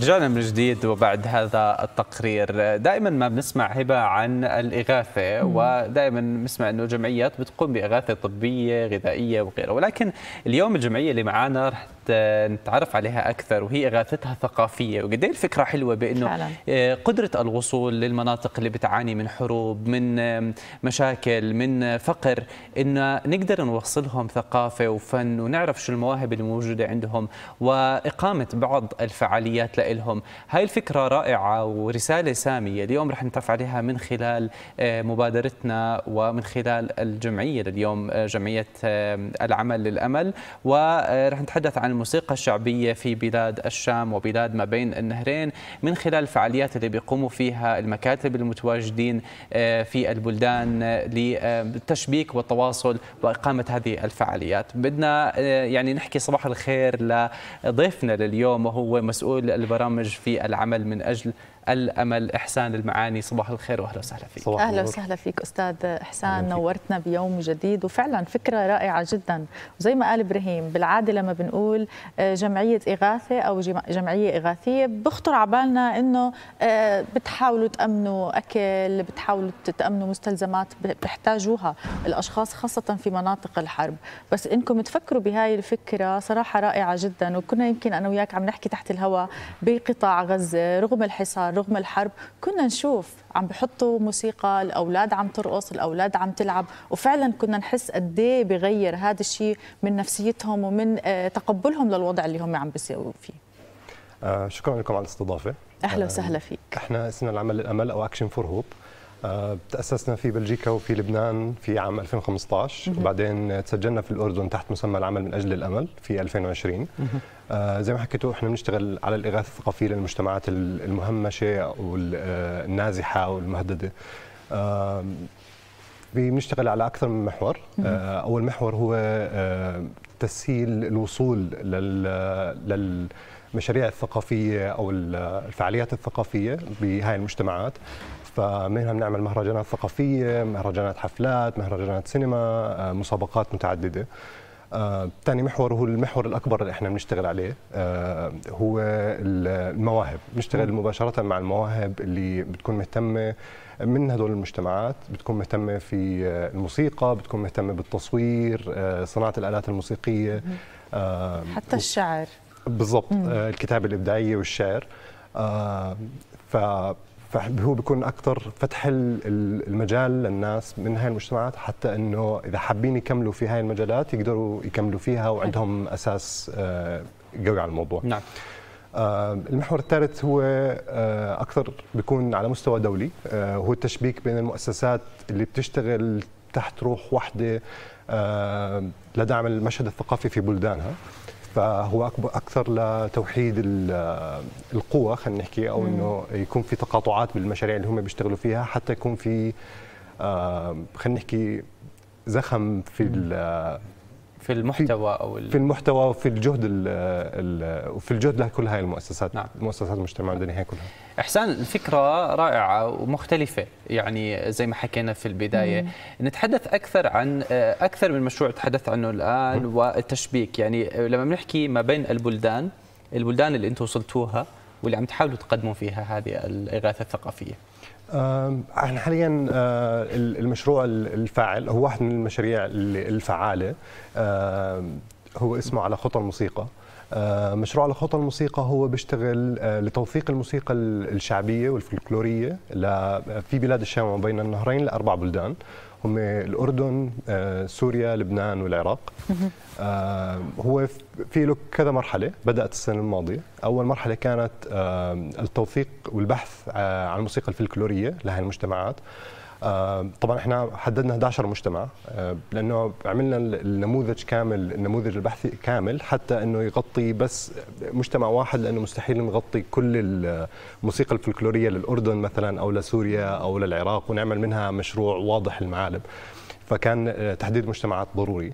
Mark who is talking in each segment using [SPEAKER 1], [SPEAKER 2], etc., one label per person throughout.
[SPEAKER 1] رجعنا من جديد وبعد هذا التقرير دائما ما بنسمع هبة عن الإغاثة ودائما بنسمع أنه جمعيات بتقوم بإغاثة طبية غذائية وغيرها ولكن اليوم الجمعية اللي معانا رح نتعرف عليها اكثر وهي اغاثتها ثقافيه وقد ايه الفكره حلوه بانه آه، قدره الوصول للمناطق اللي بتعاني من حروب من مشاكل من آه، فقر ان نقدر نوصلهم ثقافه وفن ونعرف شو المواهب الموجوده عندهم واقامه بعض الفعاليات لهم هاي الفكره رائعه ورساله ساميه اليوم رح نتعرف عليها من خلال آه، مبادرتنا ومن خلال الجمعيه لليوم جمعيه العمل للامل ورح نتحدث عن الموسيقى الشعبية في بلاد الشام وبلاد ما بين النهرين من خلال الفعاليات اللي بيقوموا فيها المكاتب المتواجدين آه، في البلدان للتشبيك والتواصل وإقامة هذه الفعاليات بدنا آه، يعني نحكي صباح الخير لضيفنا لليوم وهو مسؤول البرامج في العمل من أجل الامل احسان المعاني صباح الخير واهلا وسهلا فيك صباح اهلا وسهلا
[SPEAKER 2] فيك استاذ احسان فيك. نورتنا بيوم جديد وفعلا فكره رائعه جدا وزي ما قال ابراهيم بالعاده لما بنقول آه، جمعيه اغاثه او جمعيه اغاثيه بخطر على بالنا انه آه، بتحاولوا تامنوا اكل بتحاولوا تامنوا مستلزمات بيحتاجوها الاشخاص خاصه في مناطق الحرب بس انكم تفكروا بهاي الفكره صراحه رائعه جدا وكنا يمكن انا وياك عم نحكي تحت الهواء بقطاع غزه رغم الحصار رغم الحرب كنا نشوف عم بحطوا موسيقى الاولاد عم ترقص الاولاد عم تلعب وفعلا كنا نحس قد ايه بغير هذا الشيء من نفسيتهم ومن آه، تقبلهم للوضع اللي هم عم بيسووا فيه
[SPEAKER 3] آه، شكرا لكم على الاستضافه اهلا آه، وسهلا فيك احنا اسمنا العمل الامل او اكشن فور هوب تأسسنا في بلجيكا وفي لبنان في عام 2015 وبعدين تسجلنا في الأردن تحت مسمى العمل من أجل الأمل في 2020 آه، زي ما حكيتوا احنا بنشتغل على الإغاثة الثقافية للمجتمعات المهمشة والنازحة آه، والمهددة آه، بنشتغل على أكثر من محور أول محور هو تسهيل الوصول لل, لل المشاريع الثقافية أو الفعاليات الثقافية بهاي المجتمعات فمنها بنعمل مهرجانات ثقافيه مهرجانات حفلات مهرجانات سينما آه، مسابقات متعدده ثاني آه، محور هو المحور الاكبر اللي احنا بنشتغل عليه آه، هو المواهب بنشتغل مباشره مع المواهب اللي بتكون مهتمه من هدول المجتمعات بتكون مهتمه في الموسيقى بتكون مهتمه بالتصوير صناعه الالات الموسيقيه حتى الشعر بالضبط الكتابه الابداعيه والشعر ف فهو بيكون اكثر فتح المجال للناس من هاي المجتمعات حتى انه اذا حابين يكملوا في هاي المجالات يقدروا يكملوا فيها وعندهم اساس آه، قوي على الموضوع نعم آه، المحور الثالث هو آه، اكثر بيكون على مستوى دولي هو التشبيك بين المؤسسات اللي بتشتغل تحت روح واحده لدعم المشهد الثقافي في بلدانها فهو اكثر لتوحيد القوة خلينا نحكي او مم. انه يكون في تقاطعات بالمشاريع اللي هم بيشتغلوا فيها حتى يكون في خلينا نحكي زخم في في المحتوى او في المحتوى وفي الجهد وفي الجهد كل هاي المؤسسات
[SPEAKER 1] نعم. مؤسسات المجتمع المدني هي كلها احسان الفكره رائعه ومختلفه يعني زي ما حكينا في البدايه مم. نتحدث اكثر عن اكثر من مشروع تحدثت عنه الان مم. والتشبيك يعني لما بنحكي ما بين البلدان البلدان اللي انتم وصلتوها واللي عم تحاولوا تقدموا فيها هذه الاغاثه الثقافيه؟
[SPEAKER 3] احنا حاليا آه، المشروع الفاعل هو واحد من المشاريع الفعاله آه، هو اسمه على خطى الموسيقى آه، مشروع على خطى الموسيقى هو بيشتغل لتوثيق الموسيقى الشعبيه والفلكلوريه في بلاد الشام وبين النهرين لاربع بلدان هم الاردن آه، سوريا لبنان والعراق آه، هو في له كذا مرحله بدات السنه الماضيه اول مرحله كانت آه، التوثيق والبحث عن الموسيقى الفلكلوريه لهذه المجتمعات آه، طبعا احنا حددنا 11 مجتمع آه، لانه عملنا النموذج كامل النموذج البحثي كامل حتى انه يغطي بس مجتمع واحد لانه مستحيل نغطي كل الموسيقى الفلكلوريه للاردن مثلا او لسوريا او للعراق ونعمل منها مشروع واضح المعالم فكان آه، تحديد مجتمعات ضروري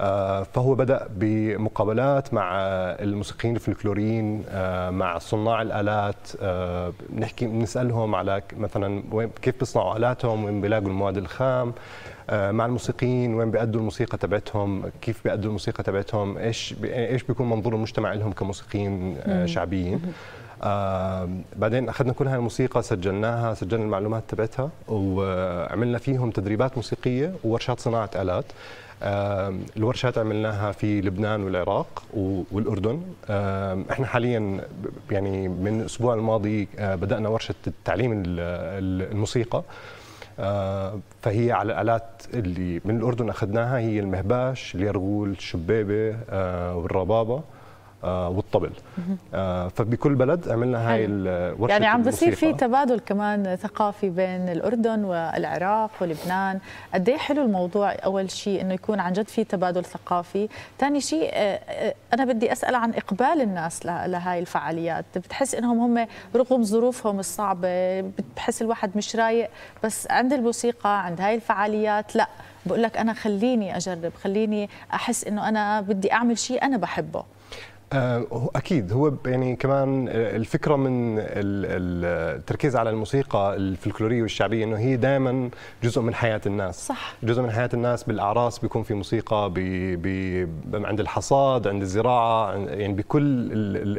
[SPEAKER 3] آه، فهو بدا بمقابلات مع الموسيقيين الفلكلوريين آه، مع صناع الالات نحكي نسالهم على مثلا كيف بيصنعوا الاتهم وين بيلاقوا المواد الخام مع الموسيقيين وين بيأدوا الموسيقى تبعتهم كيف بيأدوا الموسيقى تبعتهم ايش ايش بيكون منظور المجتمع لهم كموسيقيين شعبيين بعدين اخذنا كل هاي الموسيقى سجلناها سجلنا المعلومات تبعتها وعملنا فيهم تدريبات موسيقيه وورشات صناعه الات الورشات عملناها في لبنان والعراق والاردن احنا حاليا يعني من الاسبوع الماضي بدانا ورشه تعليم الموسيقى فهي على الالات اللي من الاردن اخذناها هي المهباش اليرغول الشبيبه والربابه آه، والطبل آه، فبكل بلد عملنا هاي الورشه يعني عم بصير في
[SPEAKER 2] تبادل كمان ثقافي بين الاردن والعراق ولبنان قد ايه حلو الموضوع اول شيء انه يكون عن جد في تبادل ثقافي ثاني شيء آه، انا بدي اسال عن اقبال الناس لهي الفعاليات بتحس انهم هم رغم ظروفهم الصعبه بتحس الواحد مش رايق بس عند الموسيقى عند هاي الفعاليات لا بقول لك انا خليني اجرب خليني احس انه انا بدي اعمل شيء انا بحبه
[SPEAKER 3] آه، اكيد هو يعني كمان آه، الفكره من التركيز على الموسيقى الفلكلوريه والشعبيه انه هي دائما جزء من حياه الناس صح جزء من حياه الناس بالاعراس بيكون في موسيقى بي بي عند الحصاد عند الزراعه يعني بكل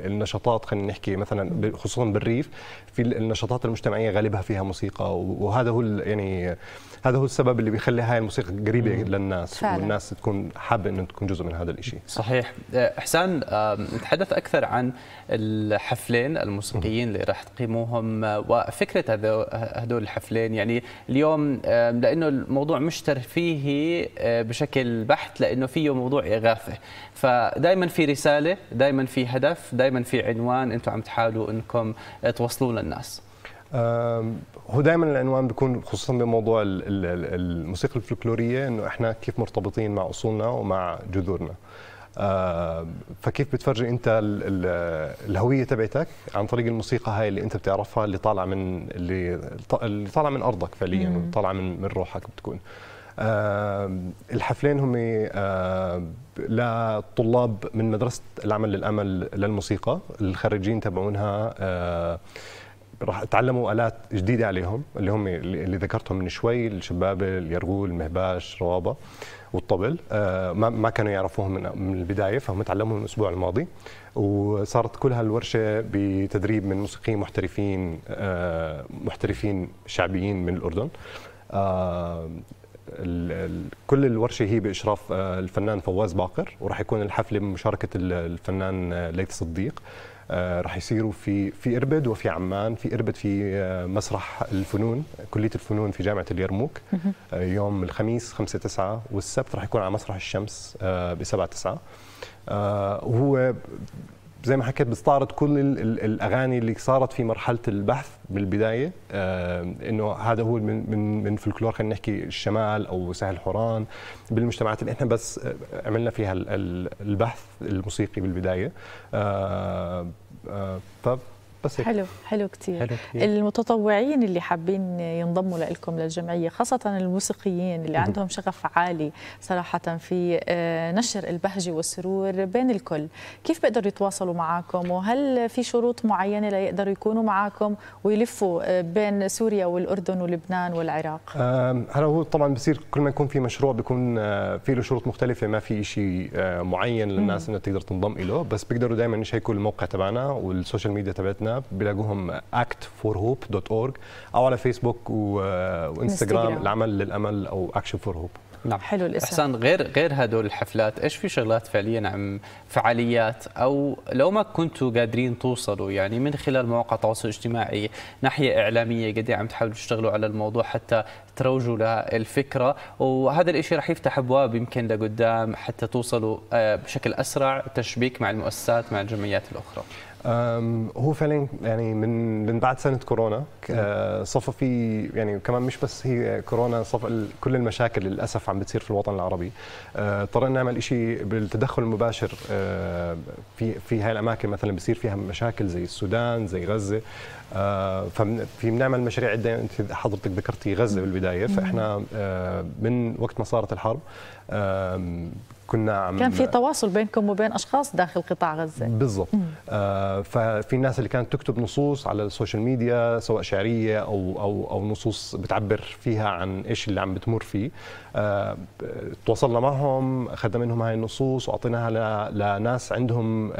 [SPEAKER 3] النشاطات خلينا نحكي مثلا خصوصا بالريف في النشاطات المجتمعيه غالبها فيها موسيقى وهذا هو يعني هذا هو السبب اللي بيخلي هاي الموسيقى قريبه للناس فعلا. والناس تكون حابه انه تكون
[SPEAKER 1] جزء من هذا الشيء صحيح آه، احسان نتحدث أكثر عن الحفلين الموسيقيين اللي راح تقيموهم وفكرة هدول الحفلين يعني اليوم لأنه الموضوع مش ترفيهي آه، بشكل بحت لأنه فيه موضوع إغاثة فدائما في رسالة دائما في هدف دائما في عنوان أنتم عم تحاولوا أنكم آه، توصلوا للناس
[SPEAKER 3] هو دائما العنوان بيكون خصوصا بموضوع الموسيقى الفلكلوريه انه احنا كيف مرتبطين مع اصولنا ومع جذورنا. آه، فكيف بتفرجي انت الهويه تبعتك عن طريق الموسيقى هاي اللي انت بتعرفها اللي طالعه من اللي طالعه من ارضك فعليا وطالعه من من روحك بتكون آه، الحفلين هم آه، لطلاب من مدرسه العمل للامل للموسيقى الخريجين تبعونها راح تعلموا الات جديده عليهم اللي هم اللي ذكرتهم من شوي الشباب اليرغول مهباش روابه والطبل آه، ما كانوا يعرفوهم من البدايه فهم تعلموهم من الاسبوع الماضي وصارت كل هالورشه بتدريب من موسيقيين محترفين آه، محترفين شعبيين من الاردن آه، كل الورشه هي باشراف الفنان فواز باقر وراح يكون الحفله بمشاركه الفنان ليث صديق آه، رح يصيروا في في اربد وفي عمان في اربد في آه، مسرح الفنون كليه الفنون في جامعه اليرموك آه، يوم الخميس 5 9 والسبت رح يكون على مسرح الشمس ب 7 9 وهو زي ما حكيت بستعرض كل الاغاني اللي صارت في مرحله البحث بالبدايه آه انه هذا هو من من من فلكلور خلينا نحكي الشمال او سهل حوران بالمجتمعات اللي احنا بس آه، عملنا فيها البحث الموسيقي بالبدايه آه آه بس حلو
[SPEAKER 2] حلو كثير حلو كثير المتطوعين اللي حابين ينضموا لكم للجمعية خاصة الموسيقيين اللي عندهم شغف عالي صراحة في آه، نشر البهجة والسرور بين الكل كيف بيقدروا يتواصلوا معاكم وهل في شروط معينة ليقدروا يكونوا معاكم ويلفوا آه، بين سوريا والأردن ولبنان والعراق
[SPEAKER 3] هلا هو طبعا بصير كل ما يكون في مشروع بيكون آه، في له شروط مختلفة ما في شيء معين للناس انها تقدر تنضم له بس بيقدروا دائما يشيكوا الموقع تبعنا والسوشيال ميديا تبعتنا بتاعتنا بيلاقوهم actforhope.org او على فيسبوك آه، وانستغرام
[SPEAKER 1] العمل للامل او اكشن فور هوب نعم حلو الاسم احسان غير غير هدول الحفلات ايش في شغلات فعليا عم فعاليات او لو ما كنتوا قادرين توصلوا يعني من خلال مواقع التواصل الاجتماعي ناحيه اعلاميه قد إيه عم تحاولوا تشتغلوا على الموضوع حتى تروجوا للفكره وهذا الشيء رح يفتح ابواب يمكن لقدام حتى توصلوا آه، بشكل اسرع تشبيك مع المؤسسات مع الجمعيات الاخرى هو
[SPEAKER 3] فعلا يعني من من بعد سنه كورونا نعم. آه، صفى في يعني كمان مش بس هي كورونا صفى كل المشاكل للاسف عم بتصير في الوطن العربي آه، اضطرينا نعمل شيء بالتدخل المباشر آه، في في هاي الاماكن مثلا بصير فيها مشاكل زي السودان زي غزه ففي بنعمل مشاريع عده انت حضرتك ذكرتي غزه نعم. بالبدايه نعم. فاحنا من وقت ما صارت الحرب كنا عم كان في
[SPEAKER 2] تواصل بينكم وبين اشخاص داخل قطاع غزه
[SPEAKER 3] بالضبط آه، ففي الناس اللي كانت تكتب نصوص على السوشيال ميديا سواء شعريه او او او نصوص بتعبر فيها عن ايش اللي عم بتمر فيه آه، تواصلنا معهم اخذنا منهم هاي النصوص واعطيناها لناس عندهم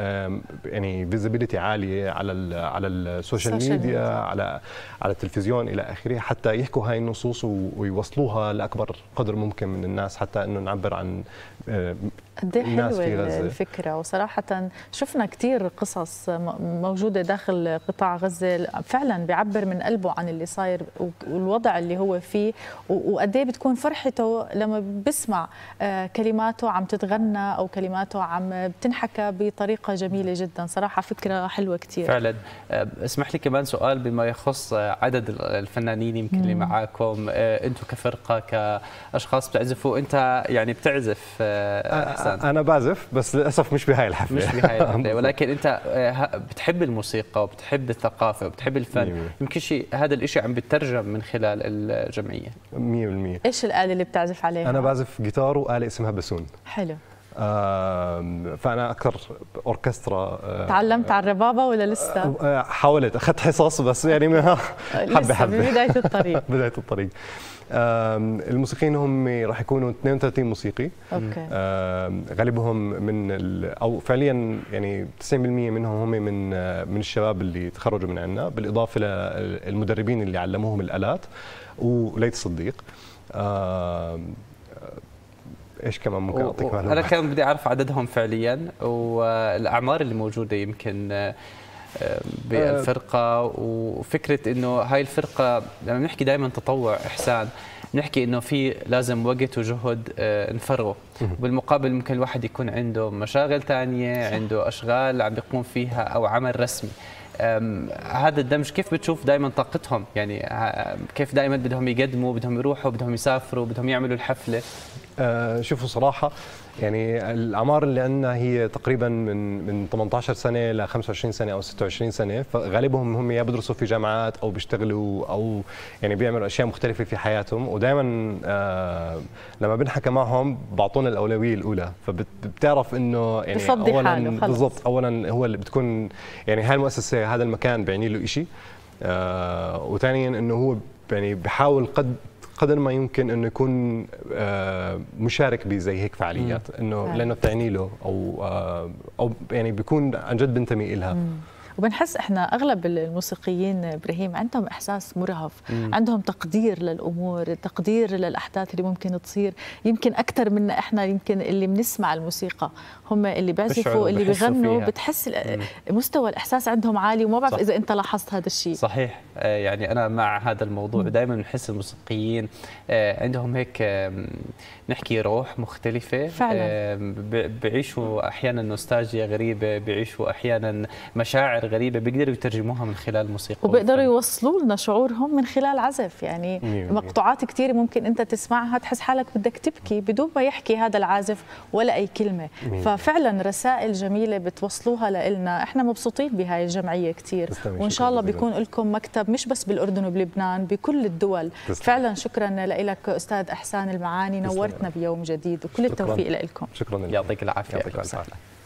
[SPEAKER 3] يعني فيزيبيليتي عاليه على الـ على السوشيال ميديا على على التلفزيون الى اخره حتى يحكوا هاي النصوص ويوصلوها لاكبر قدر ممكن من الناس حتى انه نعبر عن قد إيه حلوه
[SPEAKER 2] الفكره وصراحه شفنا كثير قصص موجوده داخل قطاع غزه فعلا بيعبر من قلبه عن اللي صاير والوضع اللي هو فيه وقد إيه بتكون فرحته لما بسمع آه، كلماته عم تتغنى او كلماته عم بتنحكى بطريقه جميله جدا صراحه فكره حلوه كثير فعلا
[SPEAKER 1] آه، اسمح لي كمان سؤال بما يخص آه، عدد الفنانين يمكن اللي معاكم انتم كفرقه كاشخاص بتعزفوا انت يعني بتعزف أحسن مثلا
[SPEAKER 3] انا بعزف بس للاسف مش بهاي الحفله مش بهاي الحفله
[SPEAKER 1] ولكن انت آه، بتحب الموسيقى وبتحب الثقافه وبتحب الفن يمكن شيء هذا الشيء عم بترجم من خلال الجمعيه
[SPEAKER 2] 100% ايش الاله اللي بتعزف عليها انا
[SPEAKER 3] بعزف جيتار واله اسمها بسون حلو فانا اكثر اوركسترا آه،
[SPEAKER 2] تعلمت على الربابه ولا لسه؟ آه،
[SPEAKER 3] آه، حاولت اخذت حصص بس يعني حبه حبه بدايه الطريق بدايه الطريق الموسيقيين هم راح يكونوا 32 موسيقي أوكي. غالبهم من او فعليا يعني 90% منهم هم من من الشباب اللي تخرجوا من عندنا بالاضافه للمدربين اللي علموهم الالات وليت صديق
[SPEAKER 1] ايش كمان ممكن اعطيك معلومات؟ انا كان بدي اعرف عددهم فعليا والاعمار اللي موجوده يمكن آه، بالفرقه وفكره انه هاي الفرقه لما بنحكي دائما تطوع احسان نحكي انه في لازم وقت وجهد آه، نفرغه بالمقابل ممكن الواحد يكون عنده مشاغل ثانيه عنده اشغال عم بيقوم فيها او عمل رسمي هذا الدمج كيف بتشوف دائما طاقتهم يعني آه، كيف دائما بدهم يقدموا بدهم يروحوا بدهم يسافروا بدهم يعملوا الحفله آه، شوفوا صراحه يعني
[SPEAKER 3] الاعمار اللي عندنا هي تقريبا من من 18 سنه ل 25 سنه او 26 سنه فغالبهم هم يا بدرسوا في جامعات او بيشتغلوا او يعني بيعملوا اشياء مختلفه في حياتهم ودائما آه، لما بنحكى معهم بعطونا الاولويه الاولى فبتعرف انه يعني اولا بالضبط اولا هو اللي بتكون يعني هاي المؤسسه هذا المكان بيعني له شيء آه، وثانيا انه هو يعني بحاول قد قدر ما يمكن انه يكون آه، مشارك بزي هيك فعاليات انه لانه بتعني له او آه، او يعني بيكون عن جد بنتمي لها
[SPEAKER 2] وبنحس احنا اغلب الموسيقيين ابراهيم عندهم احساس مرهف مم. عندهم تقدير للامور تقدير للاحداث اللي ممكن تصير يمكن اكثر منا احنا يمكن اللي بنسمع الموسيقى هم اللي بيعزفوا اللي بيغنوا فيها. بتحس مم. مستوى الاحساس عندهم عالي وما بعرف اذا انت لاحظت هذا الشيء
[SPEAKER 1] صحيح آه، يعني انا مع هذا الموضوع دائما بنحس الموسيقيين آه، عندهم هيك نحكي روح مختلفه فعلا بيعيشوا احيانا نوستالجيا غريبه بيعيشوا احيانا مشاعر غريبه بيقدروا يترجموها من خلال الموسيقى
[SPEAKER 2] وبيقدروا يوصلوا لنا شعورهم من خلال عزف يعني ميو مقطوعات كثيره ممكن انت تسمعها تحس حالك بدك تبكي بدون ما يحكي هذا العازف ولا اي كلمه ميو ففعلا رسائل جميله بتوصلوها لنا احنا مبسوطين بهاي الجمعيه كثير وان شاء الله بيكون لكم مكتب مش بس بالاردن وبلبنان بكل الدول فعلا شكرا لك استاذ احسان المعاني نورتنا بيوم جديد وكل التوفيق لكم شكرا يعطيك العافيه يعطيك العافيه